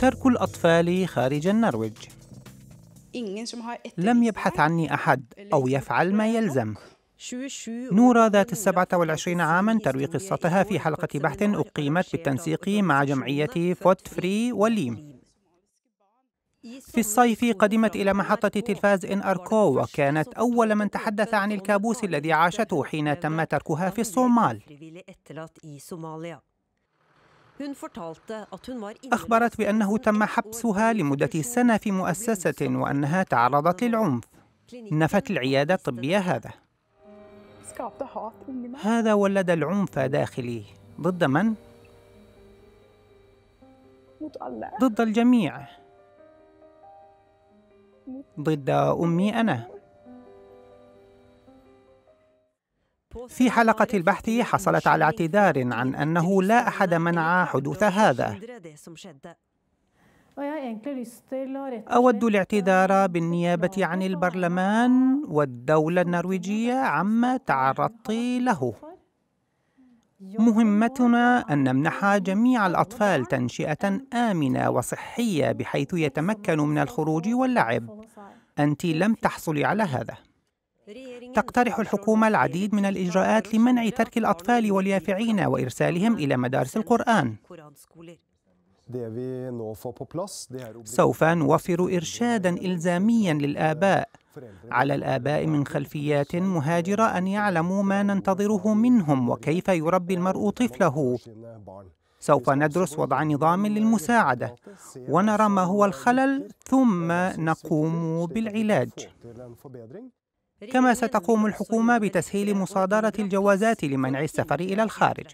ترك الأطفال خارج النرويج لم يبحث عني أحد أو يفعل ما يلزم نورا ذات السبعة والعشرين عاما تروي قصتها في حلقة بحث أقيمت بالتنسيق مع جمعية فوت فري وليم في الصيف قدمت إلى محطة تلفاز إن أركو وكانت أول من تحدث عن الكابوس الذي عاشته حين تم تركها في الصومال أخبرت بأنه تم حبسها لمدة سنة في مؤسسة وأنها تعرضت للعنف نفت العيادة الطبية هذا هذا ولد العنف داخلي ضد من؟ ضد الجميع ضد أمي أنا في حلقة البحث حصلت على اعتذار عن أنه لا أحد منع حدوث هذا أود الاعتذار بالنيابة عن البرلمان والدولة النرويجية عما تعرضت له مهمتنا أن نمنح جميع الأطفال تنشئة آمنة وصحية بحيث يتمكنوا من الخروج واللعب أنت لم تحصلي على هذا تقترح الحكومة العديد من الإجراءات لمنع ترك الأطفال واليافعين وإرسالهم إلى مدارس القرآن سوف نوفر إرشادا إلزاميا للآباء على الآباء من خلفيات مهاجرة أن يعلموا ما ننتظره منهم وكيف يربي المرء طفله سوف ندرس وضع نظام للمساعدة ونرى ما هو الخلل ثم نقوم بالعلاج كما ستقوم الحكومة بتسهيل مصادرة الجوازات لمنع السفر إلى الخارج